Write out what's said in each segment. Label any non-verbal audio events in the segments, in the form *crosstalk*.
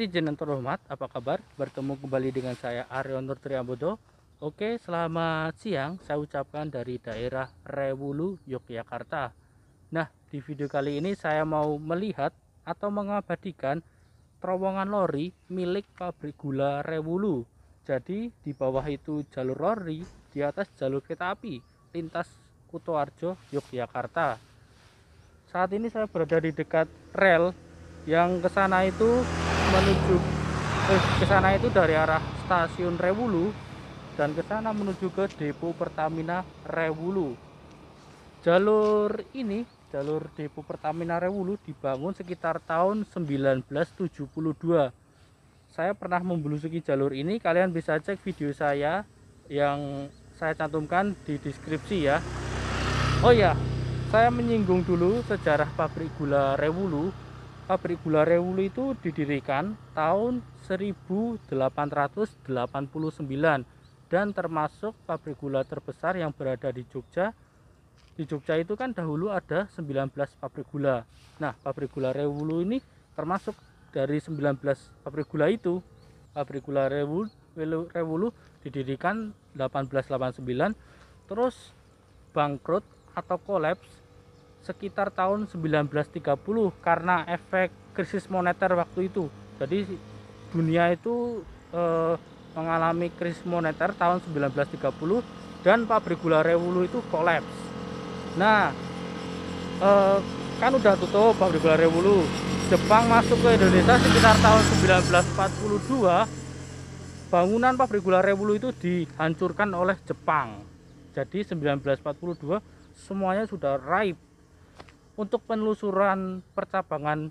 netizen yang terhormat, apa kabar? Bertemu kembali dengan saya Aryo Nur Triambodo. Oke, selamat siang. Saya ucapkan dari daerah Rewulu, Yogyakarta. Nah, di video kali ini saya mau melihat atau mengabadikan terowongan lori milik pabrik gula Rewulu. Jadi, di bawah itu jalur lori, di atas jalur kereta api, lintas Kutoarjo, Yogyakarta. Saat ini saya berada di dekat rel yang ke sana itu menuju eh, ke sana itu dari arah stasiun Rewulu dan ke sana menuju ke depo Pertamina Rewulu. Jalur ini, jalur depo Pertamina Rewulu dibangun sekitar tahun 1972. Saya pernah membelusuki jalur ini, kalian bisa cek video saya yang saya cantumkan di deskripsi ya. Oh ya, saya menyinggung dulu sejarah pabrik gula Rewulu Pabrik gula Rewulu itu didirikan tahun 1889 dan termasuk pabrik gula terbesar yang berada di Jogja. Di Jogja itu kan dahulu ada 19 pabrik gula. Nah, pabrik gula Rewulu ini termasuk dari 19 pabrik gula itu. Pabrik gula Rewulu, Rewulu didirikan 1889 terus bangkrut atau kolaps sekitar tahun 1930 karena efek krisis moneter waktu itu. Jadi dunia itu eh, mengalami krisis moneter tahun 1930 dan pabrik gula Rewulu itu kolaps. Nah, eh, kan udah tutup pabrik gula Rewulu. Jepang masuk ke Indonesia sekitar tahun 1942. Bangunan pabrik gula Rewulu itu dihancurkan oleh Jepang. Jadi 1942 semuanya sudah ripe untuk penelusuran percabangan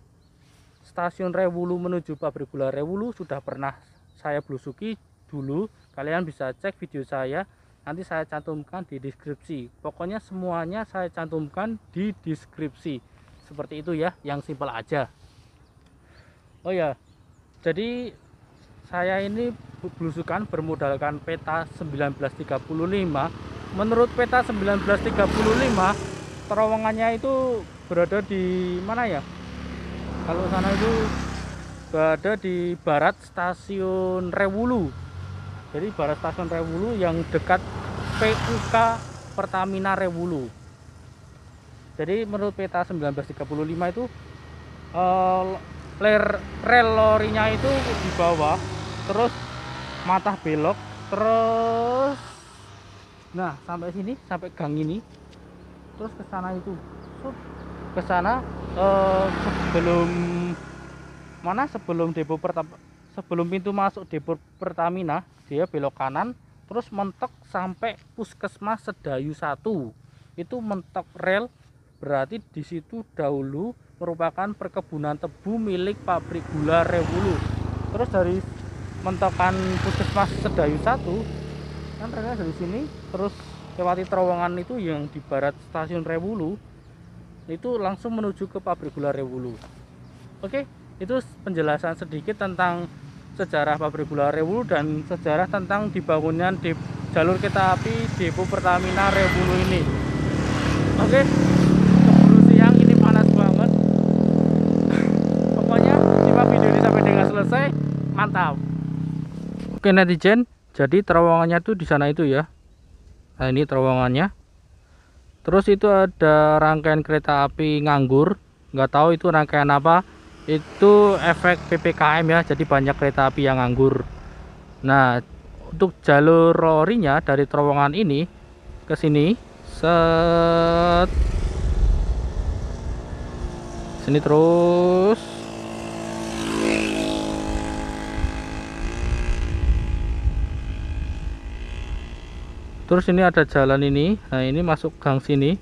stasiun Rewulu menuju pabrik gula Rewulu sudah pernah saya belusuki dulu kalian bisa cek video saya nanti saya cantumkan di deskripsi pokoknya semuanya saya cantumkan di deskripsi seperti itu ya yang simpel aja oh ya jadi saya ini belusukan bermodalkan peta 1935 menurut peta 1935 terowongannya itu berada di mana ya kalau sana itu berada di barat stasiun Rewulu jadi barat stasiun Rewulu yang dekat PUK Pertamina Rewulu jadi menurut peta 1935 itu uh, ler, rel lorinya itu di bawah terus mata belok terus nah sampai sini sampai gang ini terus ke sana itu ke sana eh, sebelum mana sebelum depo pertama sebelum pintu masuk depo Pertamina dia belok kanan terus mentok sampai puskesmas Sedayu satu itu mentok rel berarti di situ dahulu merupakan perkebunan tebu milik pabrik gula Rewulu terus dari mentokan puskesmas Sedayu satu kan ternyata dari sini terus lewati terowongan itu yang di barat stasiun Rewulu itu langsung menuju ke pabrik gula Rewulu. Oke, itu penjelasan sedikit tentang sejarah pabrik gula Rewulu dan sejarah tentang dibangunnya di jalur kereta api depo Pertamina Rewulu ini. Oke, keburu ini panas banget. Pokoknya simak video ini sampai selesai, mantap. Oke netizen, jadi terowongannya tuh di sana itu ya. Nah ini terowongannya terus itu ada rangkaian kereta api nganggur nggak tahu itu rangkaian apa itu efek PPKM ya jadi banyak kereta api yang nganggur nah untuk jalur lorinya dari terowongan ini ke sini set sini terus terus ini ada jalan ini nah ini masuk gang sini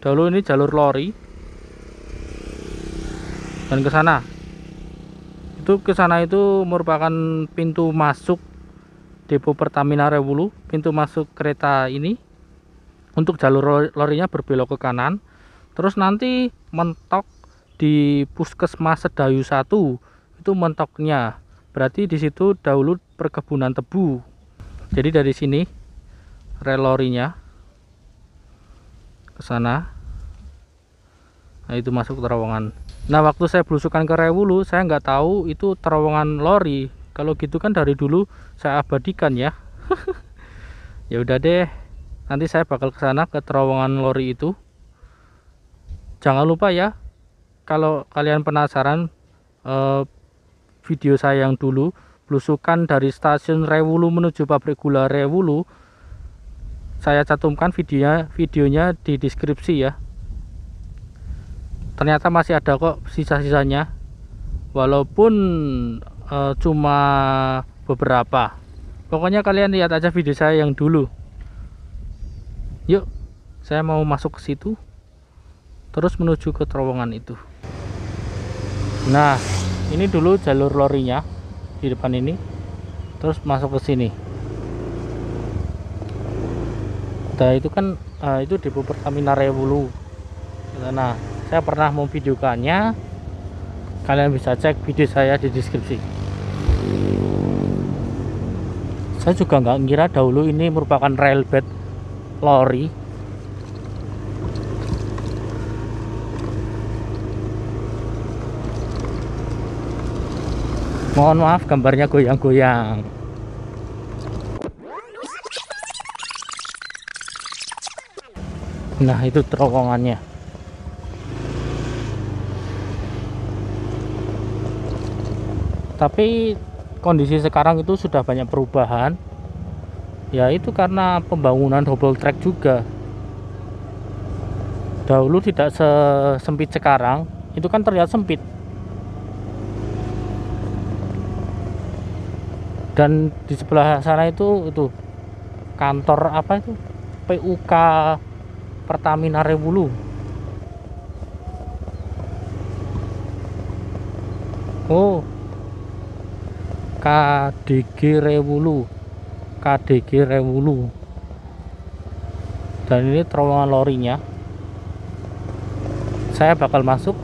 dahulu ini jalur lori dan ke sana itu ke sana itu merupakan pintu masuk depo Pertamina Rewulu pintu masuk kereta ini untuk jalur lorinya berbelok ke kanan terus nanti mentok di puskesmas Sedayu 1 itu mentoknya berarti di situ dahulu perkebunan tebu jadi dari sini relorinya ke sana nah itu masuk terowongan nah waktu saya belusukan ke Rewulu saya nggak tahu itu terowongan lori kalau gitu kan dari dulu saya abadikan ya *laughs* ya udah deh nanti saya bakal ke sana ke terowongan lori itu jangan lupa ya kalau kalian penasaran eh, video saya yang dulu belusukan dari stasiun Rewulu menuju pabrik gula Rewulu saya cantumkan videonya videonya di deskripsi ya ternyata masih ada kok sisa-sisanya walaupun e, cuma beberapa pokoknya kalian lihat aja video saya yang dulu yuk saya mau masuk ke situ terus menuju ke terowongan itu nah ini dulu jalur lorinya di depan ini terus masuk ke sini Honda itu kan uh, itu depo Pertamina Rewulu nah saya pernah memvideokannya kalian bisa cek video saya di deskripsi saya juga nggak ngira dahulu ini merupakan rail lori mohon maaf gambarnya goyang-goyang Nah itu terowongannya Tapi kondisi sekarang itu sudah banyak perubahan Ya itu karena pembangunan double track juga Dahulu tidak sesempit sekarang Itu kan terlihat sempit Dan di sebelah sana itu itu kantor apa itu PUK Pertamina Rewulu, Oh KDG Rewulu, KDG Rewulu, dan ini terowongan lorinya saya bakal masuk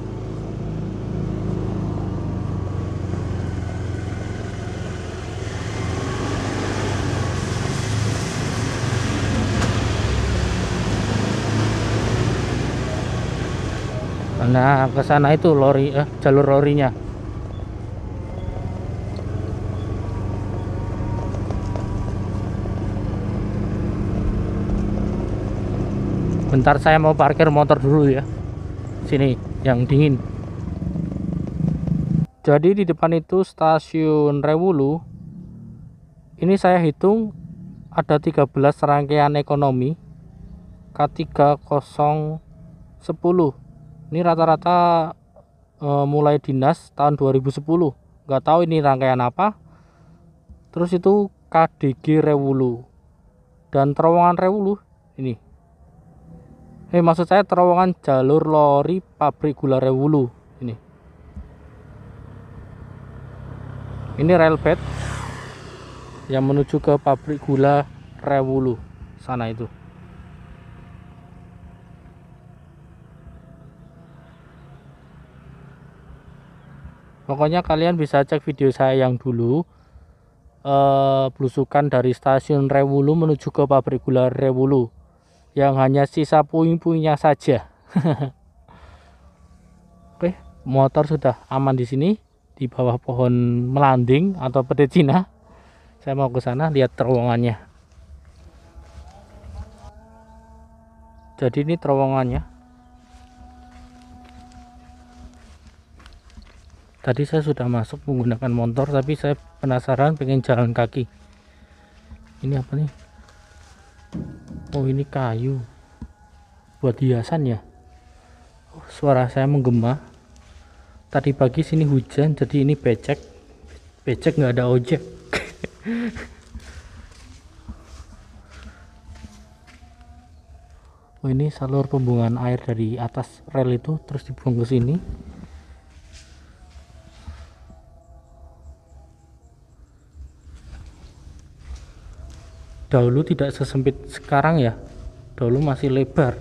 nah ke sana itu lori eh, jalur lorinya bentar saya mau parkir motor dulu ya sini yang dingin jadi di depan itu stasiun Rewulu ini saya hitung ada 13 rangkaian ekonomi K3010 ini rata-rata e, mulai dinas tahun 2010 nggak tahu ini rangkaian apa terus itu KDG Rewulu dan terowongan Rewulu ini eh maksud saya terowongan jalur lori pabrik gula Rewulu ini ini railbed yang menuju ke pabrik gula Rewulu sana itu pokoknya kalian bisa cek video saya yang dulu eh, belusukan dari stasiun Rewulu menuju ke pabrik gula Rewulu yang hanya sisa puing-puingnya saja *laughs* oke motor sudah aman di sini di bawah pohon melanding atau peti Cina saya mau ke sana lihat terowongannya jadi ini terowongannya tadi saya sudah masuk menggunakan motor tapi saya penasaran pengen jalan kaki ini apa nih oh ini kayu buat hiasan ya oh, suara saya menggema tadi pagi sini hujan jadi ini becek becek nggak ada ojek *laughs* oh ini salur pembuangan air dari atas rel itu terus dibuang ke sini dahulu tidak sesempit sekarang ya dahulu masih lebar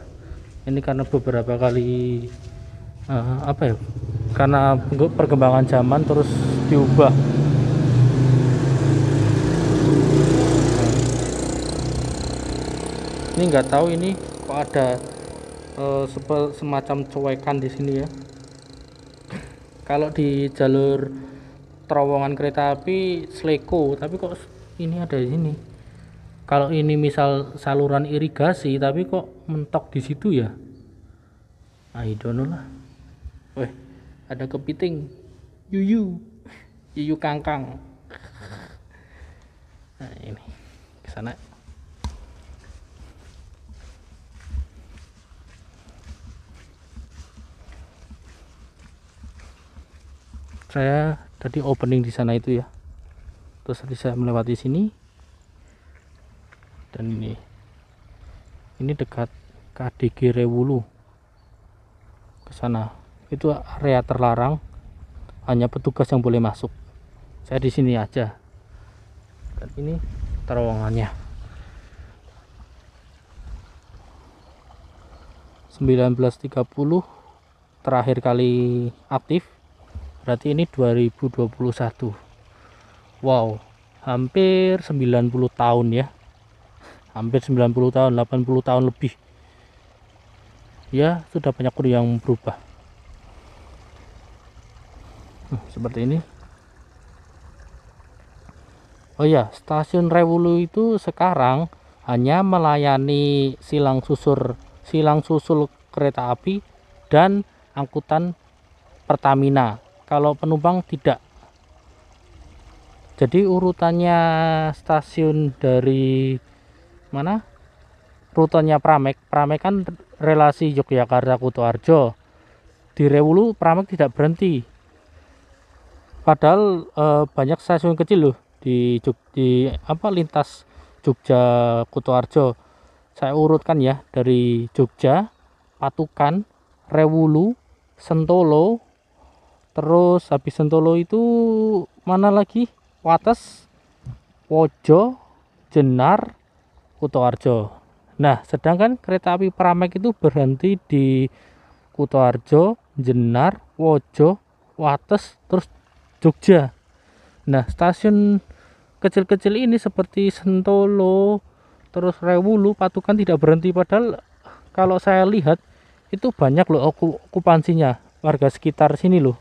ini karena beberapa kali uh, apa ya karena perkembangan zaman terus diubah ini nggak tahu ini kok ada uh, semacam cuekan di sini ya kalau di jalur terowongan kereta api seleko tapi kok ini ada di sini kalau ini misal saluran irigasi tapi kok mentok di situ ya ah, I don't know lah weh ada kepiting yuyu yuyu kangkang *laughs* nah ini ke sana saya tadi opening di sana itu ya terus tadi saya melewati sini dan ini ini dekat KDG Rewulu ke sana itu area terlarang hanya petugas yang boleh masuk saya di sini aja dan ini terowongannya 1930 terakhir kali aktif berarti ini 2021 wow hampir 90 tahun ya hampir 90 tahun 80 tahun lebih ya sudah banyak yang berubah hmm, seperti ini Oh ya stasiun Rewulu itu sekarang hanya melayani silang susur silang susul kereta api dan angkutan Pertamina kalau penumpang tidak jadi urutannya stasiun dari mana rutenya Pramek Pramek kan relasi Yogyakarta Kutoarjo di Rewulu Pramek tidak berhenti padahal e, banyak stasiun kecil loh di Jog, di apa lintas Jogja Kutoarjo saya urutkan ya dari Jogja Patukan Rewulu Sentolo terus habis Sentolo itu mana lagi Wates Wojo Jenar Kutoarjo. Nah, sedangkan kereta api Pramek itu berhenti di Kutoarjo, Jenar, Wojo, Wates, terus Jogja. Nah, stasiun kecil-kecil ini seperti Sentolo, terus Rewulu, Patukan tidak berhenti padahal kalau saya lihat itu banyak loh okupansinya warga sekitar sini loh.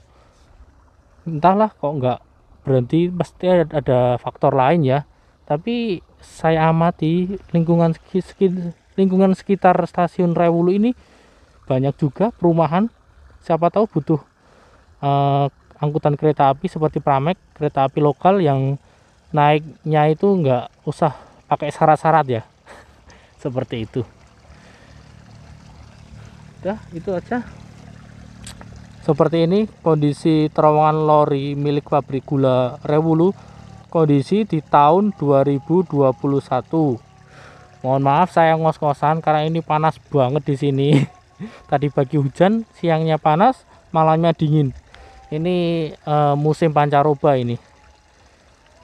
Entahlah kok nggak berhenti pasti ada, ada faktor lain ya. Tapi saya amati lingkungan lingkungan sekitar stasiun Rewulu ini banyak juga perumahan siapa tahu butuh uh, angkutan kereta api seperti Pramek kereta api lokal yang naiknya itu nggak usah pakai syarat-syarat ya *laughs* seperti itu udah itu aja seperti ini kondisi terowongan lori milik pabrik gula Rewulu kondisi di tahun 2021. Mohon maaf saya ngos-ngosan karena ini panas banget di sini. *laughs* Tadi pagi hujan, siangnya panas, malamnya dingin. Ini e, musim pancaroba ini.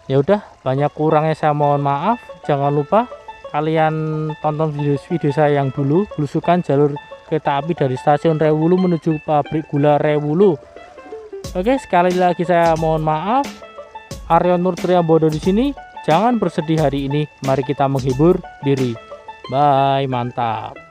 Ya udah, banyak kurangnya saya mohon maaf. Jangan lupa kalian tonton video-video saya yang dulu belusukan jalur kereta api dari stasiun Rewulu menuju pabrik gula Rewulu. Oke, sekali lagi saya mohon maaf. Aryo Nur Triambodo di sini. Jangan bersedih hari ini, mari kita menghibur diri. Bye, mantap.